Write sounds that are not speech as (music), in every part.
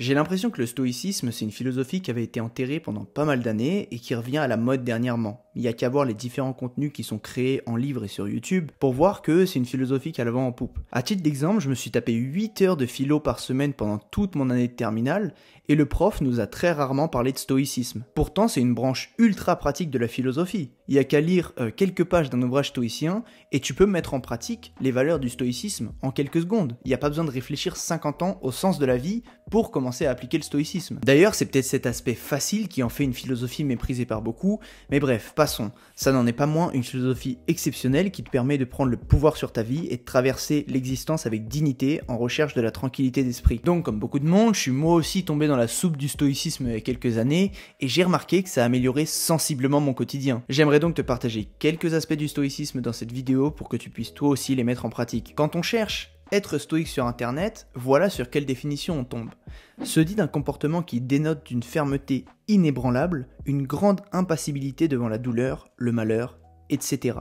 J'ai l'impression que le stoïcisme, c'est une philosophie qui avait été enterrée pendant pas mal d'années et qui revient à la mode dernièrement. Il y a qu'à voir les différents contenus qui sont créés en livres et sur YouTube pour voir que c'est une philosophie qui a le vent en poupe. A titre d'exemple, je me suis tapé 8 heures de philo par semaine pendant toute mon année de terminale et le prof nous a très rarement parlé de stoïcisme. Pourtant, c'est une branche ultra pratique de la philosophie. Il y a qu'à lire euh, quelques pages d'un ouvrage stoïcien et tu peux mettre en pratique les valeurs du stoïcisme en quelques secondes. Il n'y a pas besoin de réfléchir 50 ans au sens de la vie pour commencer à appliquer le stoïcisme. D'ailleurs, c'est peut-être cet aspect facile qui en fait une philosophie méprisée par beaucoup, mais bref, passons. Ça n'en est pas moins une philosophie exceptionnelle qui te permet de prendre le pouvoir sur ta vie et de traverser l'existence avec dignité en recherche de la tranquillité d'esprit. Donc, comme beaucoup de monde, je suis moi aussi tombé dans la soupe du stoïcisme il y a quelques années et j'ai remarqué que ça a amélioré sensiblement mon quotidien. J'aimerais donc te partager quelques aspects du stoïcisme dans cette vidéo pour que tu puisses toi aussi les mettre en pratique. Quand on cherche être stoïque sur Internet, voilà sur quelle définition on tombe. Se dit d'un comportement qui dénote une fermeté inébranlable, une grande impassibilité devant la douleur, le malheur, etc.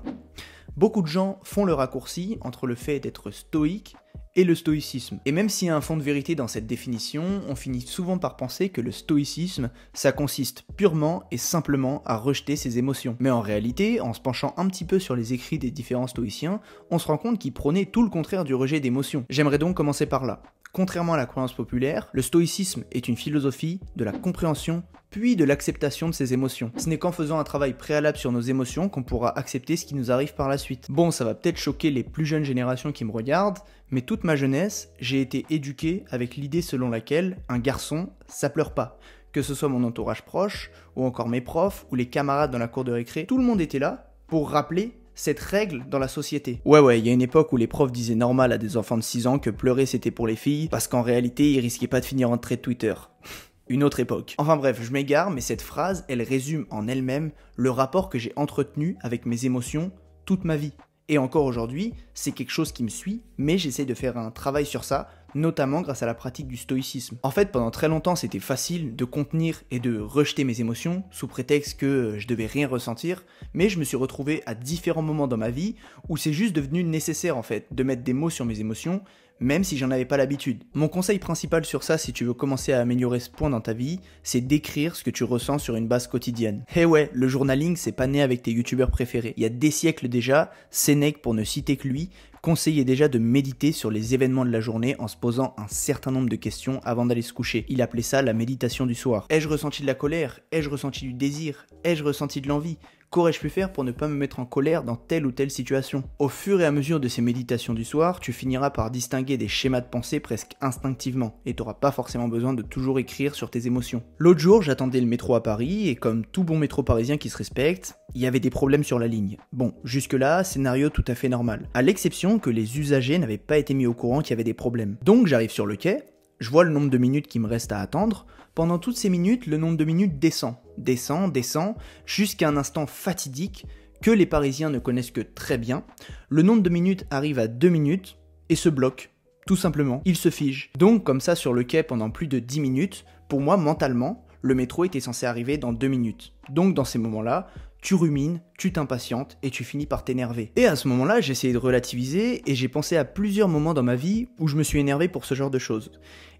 Beaucoup de gens font le raccourci entre le fait d'être stoïque et le stoïcisme. Et même s'il y a un fond de vérité dans cette définition, on finit souvent par penser que le stoïcisme, ça consiste purement et simplement à rejeter ses émotions. Mais en réalité, en se penchant un petit peu sur les écrits des différents stoïciens, on se rend compte qu'ils prônaient tout le contraire du rejet d'émotions. J'aimerais donc commencer par là. Contrairement à la croyance populaire, le stoïcisme est une philosophie de la compréhension puis de l'acceptation de ses émotions. Ce n'est qu'en faisant un travail préalable sur nos émotions qu'on pourra accepter ce qui nous arrive par la suite. Bon, ça va peut-être choquer les plus jeunes générations qui me regardent, mais toute ma jeunesse, j'ai été éduqué avec l'idée selon laquelle un garçon, ça pleure pas. Que ce soit mon entourage proche, ou encore mes profs, ou les camarades dans la cour de récré, tout le monde était là pour rappeler cette règle dans la société. Ouais ouais, il y a une époque où les profs disaient normal à des enfants de 6 ans que pleurer c'était pour les filles, parce qu'en réalité ils risquaient pas de finir en trait de Twitter. (laughs) une autre époque. Enfin bref, je m'égare, mais cette phrase, elle résume en elle-même le rapport que j'ai entretenu avec mes émotions toute ma vie. Et encore aujourd'hui, c'est quelque chose qui me suit, mais j'essaie de faire un travail sur ça notamment grâce à la pratique du stoïcisme. En fait, pendant très longtemps, c'était facile de contenir et de rejeter mes émotions sous prétexte que euh, je devais rien ressentir, mais je me suis retrouvé à différents moments dans ma vie où c'est juste devenu nécessaire en fait de mettre des mots sur mes émotions, même si j'en avais pas l'habitude. Mon conseil principal sur ça, si tu veux commencer à améliorer ce point dans ta vie, c'est d'écrire ce que tu ressens sur une base quotidienne. Eh hey ouais, le journaling, c'est pas né avec tes youtubeurs préférés. Il y a des siècles déjà, Sénèque, pour ne citer que lui, conseillait déjà de méditer sur les événements de la journée en se posant un certain nombre de questions avant d'aller se coucher. Il appelait ça la méditation du soir. Ai-je ressenti de la colère Ai-je ressenti du désir Ai-je ressenti de l'envie Qu'aurais-je pu faire pour ne pas me mettre en colère dans telle ou telle situation Au fur et à mesure de ces méditations du soir, tu finiras par distinguer des schémas de pensée presque instinctivement, et t'auras pas forcément besoin de toujours écrire sur tes émotions. L'autre jour, j'attendais le métro à Paris, et comme tout bon métro parisien qui se respecte, il y avait des problèmes sur la ligne. Bon, jusque-là, scénario tout à fait normal. À l'exception que les usagers n'avaient pas été mis au courant qu'il y avait des problèmes. Donc j'arrive sur le quai, je vois le nombre de minutes qui me reste à attendre, pendant toutes ces minutes, le nombre de minutes descend, descend, descend, jusqu'à un instant fatidique que les Parisiens ne connaissent que très bien. Le nombre de minutes arrive à 2 minutes et se bloque, tout simplement. Il se fige. Donc comme ça sur le quai pendant plus de 10 minutes, pour moi mentalement, le métro était censé arriver dans 2 minutes. Donc dans ces moments-là, tu rumines, tu t'impatientes et tu finis par t'énerver. Et à ce moment-là, j'ai essayé de relativiser et j'ai pensé à plusieurs moments dans ma vie où je me suis énervé pour ce genre de choses.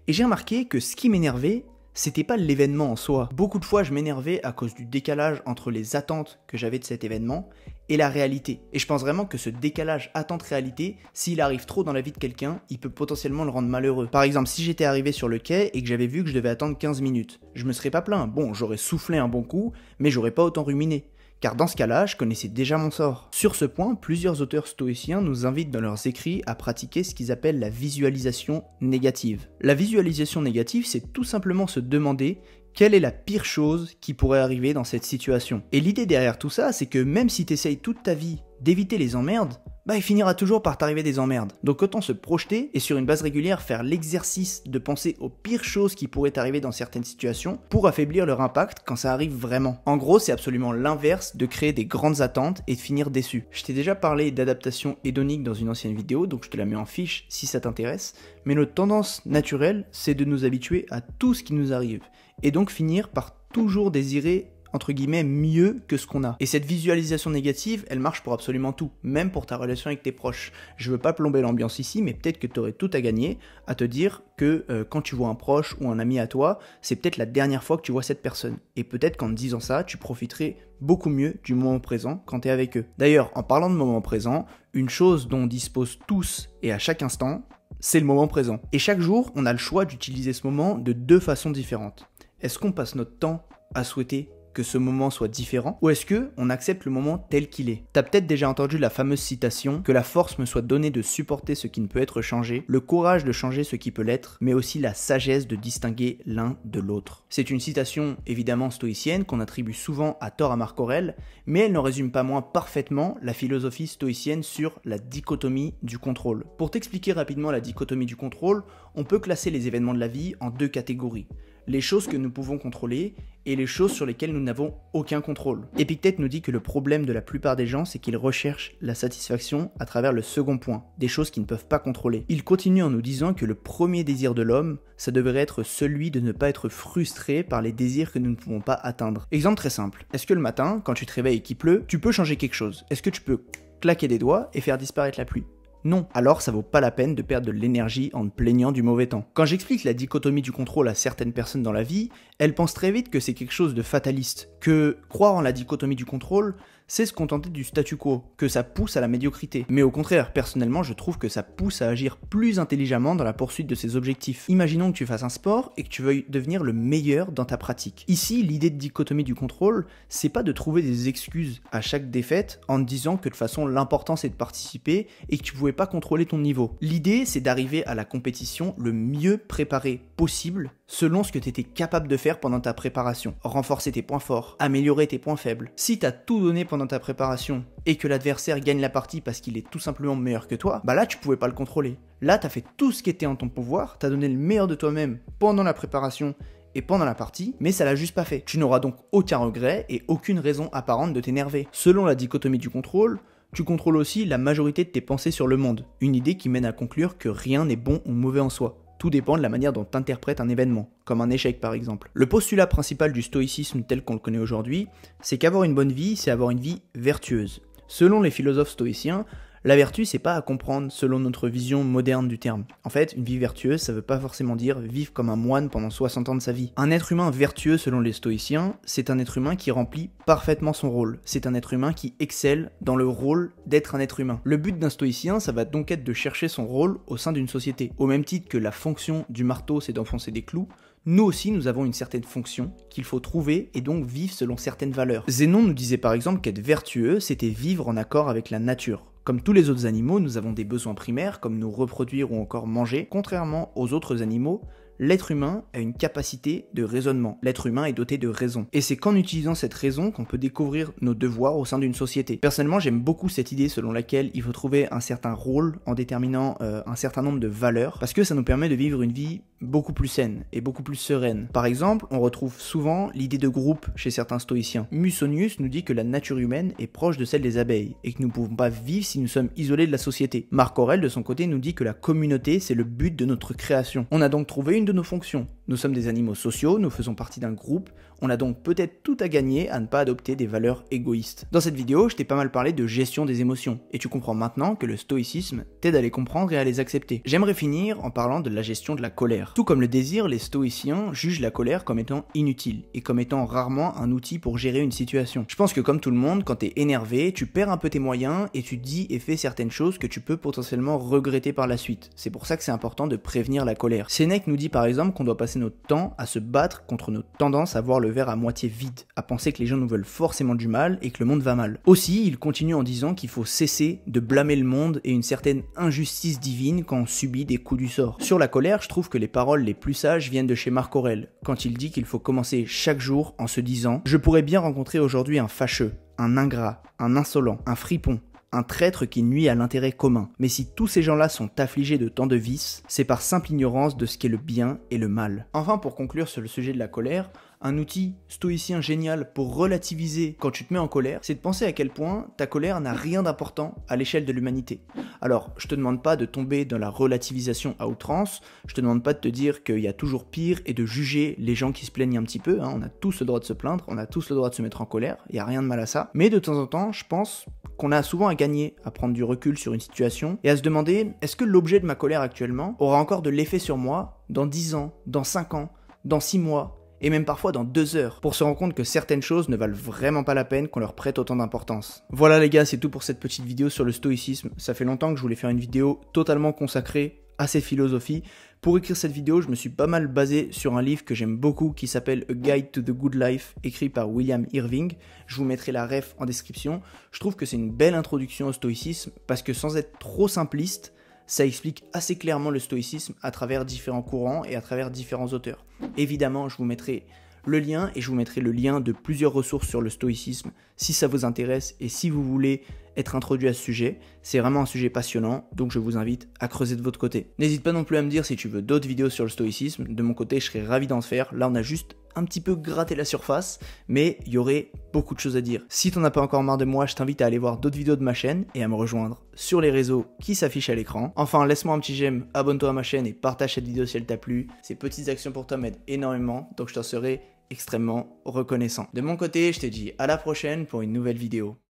Et j'ai remarqué que ce qui m'énervait c'était pas l'événement en soi. Beaucoup de fois, je m'énervais à cause du décalage entre les attentes que j'avais de cet événement et la réalité. Et je pense vraiment que ce décalage attente-réalité, s'il arrive trop dans la vie de quelqu'un, il peut potentiellement le rendre malheureux. Par exemple, si j'étais arrivé sur le quai et que j'avais vu que je devais attendre 15 minutes, je me serais pas plaint. Bon, j'aurais soufflé un bon coup, mais j'aurais pas autant ruminé car dans ce cas-là, je connaissais déjà mon sort. Sur ce point, plusieurs auteurs stoïciens nous invitent dans leurs écrits à pratiquer ce qu'ils appellent la visualisation négative. La visualisation négative, c'est tout simplement se demander quelle est la pire chose qui pourrait arriver dans cette situation. Et l'idée derrière tout ça, c'est que même si tu essayes toute ta vie d'éviter les emmerdes, bah, il finira toujours par t'arriver des emmerdes. Donc autant se projeter et sur une base régulière faire l'exercice de penser aux pires choses qui pourraient arriver dans certaines situations pour affaiblir leur impact quand ça arrive vraiment. En gros, c'est absolument l'inverse de créer des grandes attentes et de finir déçu. Je t'ai déjà parlé d'adaptation hédonique dans une ancienne vidéo, donc je te la mets en fiche si ça t'intéresse, mais notre tendance naturelle, c'est de nous habituer à tout ce qui nous arrive et donc finir par toujours désirer entre guillemets mieux que ce qu'on a. Et cette visualisation négative, elle marche pour absolument tout, même pour ta relation avec tes proches. Je veux pas plomber l'ambiance ici, mais peut-être que tu aurais tout à gagner à te dire que euh, quand tu vois un proche ou un ami à toi, c'est peut-être la dernière fois que tu vois cette personne. Et peut-être qu'en disant ça, tu profiterais beaucoup mieux du moment présent quand tu es avec eux. D'ailleurs, en parlant de moment présent, une chose dont on dispose tous et à chaque instant, c'est le moment présent. Et chaque jour, on a le choix d'utiliser ce moment de deux façons différentes. Est-ce qu'on passe notre temps à souhaiter que ce moment soit différent ou est-ce que on accepte le moment tel qu'il est T'as peut-être déjà entendu la fameuse citation que la force me soit donnée de supporter ce qui ne peut être changé, le courage de changer ce qui peut l'être, mais aussi la sagesse de distinguer l'un de l'autre. C'est une citation évidemment stoïcienne qu'on attribue souvent à tort à Marc Aurèle, mais elle n'en résume pas moins parfaitement la philosophie stoïcienne sur la dichotomie du contrôle. Pour t'expliquer rapidement la dichotomie du contrôle, on peut classer les événements de la vie en deux catégories les choses que nous pouvons contrôler et les choses sur lesquelles nous n'avons aucun contrôle. Épictète nous dit que le problème de la plupart des gens, c'est qu'ils recherchent la satisfaction à travers le second point, des choses qu'ils ne peuvent pas contrôler. Il continue en nous disant que le premier désir de l'homme, ça devrait être celui de ne pas être frustré par les désirs que nous ne pouvons pas atteindre. Exemple très simple, est-ce que le matin, quand tu te réveilles et qu'il pleut, tu peux changer quelque chose Est-ce que tu peux claquer des doigts et faire disparaître la pluie non, alors ça vaut pas la peine de perdre de l'énergie en plaignant du mauvais temps. Quand j'explique la dichotomie du contrôle à certaines personnes dans la vie, elles pensent très vite que c'est quelque chose de fataliste, que croire en la dichotomie du contrôle, c'est se contenter du statu quo, que ça pousse à la médiocrité. Mais au contraire, personnellement, je trouve que ça pousse à agir plus intelligemment dans la poursuite de ses objectifs. Imaginons que tu fasses un sport et que tu veuilles devenir le meilleur dans ta pratique. Ici, l'idée de dichotomie du contrôle, c'est pas de trouver des excuses à chaque défaite en te disant que de toute façon l'important c'est de participer et que tu pouvais pas contrôler ton niveau. L'idée, c'est d'arriver à la compétition le mieux préparé possible selon ce que tu étais capable de faire pendant ta préparation. Renforcer tes points forts, améliorer tes points faibles. Si tu as tout donné pendant ta préparation et que l'adversaire gagne la partie parce qu'il est tout simplement meilleur que toi, bah là tu pouvais pas le contrôler. Là, tu as fait tout ce qui était en ton pouvoir, tu as donné le meilleur de toi-même pendant la préparation et pendant la partie, mais ça l'a juste pas fait. Tu n'auras donc aucun regret et aucune raison apparente de t'énerver. Selon la dichotomie du contrôle, tu contrôles aussi la majorité de tes pensées sur le monde, une idée qui mène à conclure que rien n'est bon ou mauvais en soi. Tout dépend de la manière dont interprètes un événement, comme un échec par exemple. Le postulat principal du stoïcisme tel qu'on le connaît aujourd'hui, c'est qu'avoir une bonne vie, c'est avoir une vie vertueuse. Selon les philosophes stoïciens, la vertu, c'est pas à comprendre selon notre vision moderne du terme. En fait, une vie vertueuse, ça veut pas forcément dire vivre comme un moine pendant 60 ans de sa vie. Un être humain vertueux, selon les stoïciens, c'est un être humain qui remplit parfaitement son rôle. C'est un être humain qui excelle dans le rôle d'être un être humain. Le but d'un stoïcien, ça va donc être de chercher son rôle au sein d'une société. Au même titre que la fonction du marteau, c'est d'enfoncer des clous, nous aussi, nous avons une certaine fonction qu'il faut trouver et donc vivre selon certaines valeurs. Zénon nous disait par exemple qu'être vertueux, c'était vivre en accord avec la nature. Comme tous les autres animaux, nous avons des besoins primaires comme nous reproduire ou encore manger. Contrairement aux autres animaux, l'être humain a une capacité de raisonnement. L'être humain est doté de raison. Et c'est qu'en utilisant cette raison qu'on peut découvrir nos devoirs au sein d'une société. Personnellement, j'aime beaucoup cette idée selon laquelle il faut trouver un certain rôle en déterminant euh, un certain nombre de valeurs, parce que ça nous permet de vivre une vie beaucoup plus saine et beaucoup plus sereine. Par exemple, on retrouve souvent l'idée de groupe chez certains stoïciens. Musonius nous dit que la nature humaine est proche de celle des abeilles et que nous ne pouvons pas vivre si nous sommes isolés de la société. Marc Aurel, de son côté, nous dit que la communauté, c'est le but de notre création. On a donc trouvé une nos fonctions. Nous sommes des animaux sociaux, nous faisons partie d'un groupe, on a donc peut-être tout à gagner à ne pas adopter des valeurs égoïstes. Dans cette vidéo, je t'ai pas mal parlé de gestion des émotions, et tu comprends maintenant que le stoïcisme t'aide à les comprendre et à les accepter. J'aimerais finir en parlant de la gestion de la colère. Tout comme le désir, les stoïciens jugent la colère comme étant inutile, et comme étant rarement un outil pour gérer une situation. Je pense que comme tout le monde, quand t'es énervé, tu perds un peu tes moyens, et tu dis et fais certaines choses que tu peux potentiellement regretter par la suite. C'est pour ça que c'est important de prévenir la colère. Sénèque nous dit par exemple qu'on doit passer notre temps à se battre contre nos tendances à voir le le à moitié vide, à penser que les gens nous veulent forcément du mal et que le monde va mal. Aussi, il continue en disant qu'il faut cesser de blâmer le monde et une certaine injustice divine quand on subit des coups du sort. Sur la colère, je trouve que les paroles les plus sages viennent de chez Marc Aurel, quand il dit qu'il faut commencer chaque jour en se disant Je pourrais bien rencontrer aujourd'hui un fâcheux, un ingrat, un insolent, un fripon, un traître qui nuit à l'intérêt commun. Mais si tous ces gens-là sont affligés de tant de vices, c'est par simple ignorance de ce qu'est le bien et le mal. Enfin, pour conclure sur le sujet de la colère, un outil stoïcien génial pour relativiser quand tu te mets en colère, c'est de penser à quel point ta colère n'a rien d'important à l'échelle de l'humanité. Alors, je te demande pas de tomber dans la relativisation à outrance, je te demande pas de te dire qu'il y a toujours pire et de juger les gens qui se plaignent un petit peu, hein. on a tous le droit de se plaindre, on a tous le droit de se mettre en colère, il n'y a rien de mal à ça. Mais de temps en temps, je pense qu'on a souvent à gagner, à prendre du recul sur une situation et à se demander est-ce que l'objet de ma colère actuellement aura encore de l'effet sur moi dans 10 ans, dans 5 ans, dans 6 mois, et même parfois dans deux heures, pour se rendre compte que certaines choses ne valent vraiment pas la peine qu'on leur prête autant d'importance. Voilà les gars, c'est tout pour cette petite vidéo sur le stoïcisme. Ça fait longtemps que je voulais faire une vidéo totalement consacrée à cette philosophie. Pour écrire cette vidéo, je me suis pas mal basé sur un livre que j'aime beaucoup qui s'appelle A Guide to the Good Life, écrit par William Irving. Je vous mettrai la ref en description. Je trouve que c'est une belle introduction au stoïcisme parce que sans être trop simpliste, ça explique assez clairement le stoïcisme à travers différents courants et à travers différents auteurs. Évidemment, je vous mettrai le lien et je vous mettrai le lien de plusieurs ressources sur le stoïcisme si ça vous intéresse et si vous voulez être introduit à ce sujet. C'est vraiment un sujet passionnant, donc je vous invite à creuser de votre côté. N'hésite pas non plus à me dire si tu veux d'autres vidéos sur le stoïcisme. De mon côté, je serais ravi d'en faire. Là, on a juste un petit peu gratté la surface, mais il y aurait beaucoup de choses à dire. Si t'en as pas encore marre de moi, je t'invite à aller voir d'autres vidéos de ma chaîne et à me rejoindre sur les réseaux qui s'affichent à l'écran. Enfin, laisse-moi un petit j'aime, abonne-toi à ma chaîne et partage cette vidéo si elle t'a plu. Ces petites actions pour toi m'aident énormément, donc je t'en serai extrêmement reconnaissant. De mon côté, je te dis à la prochaine pour une nouvelle vidéo.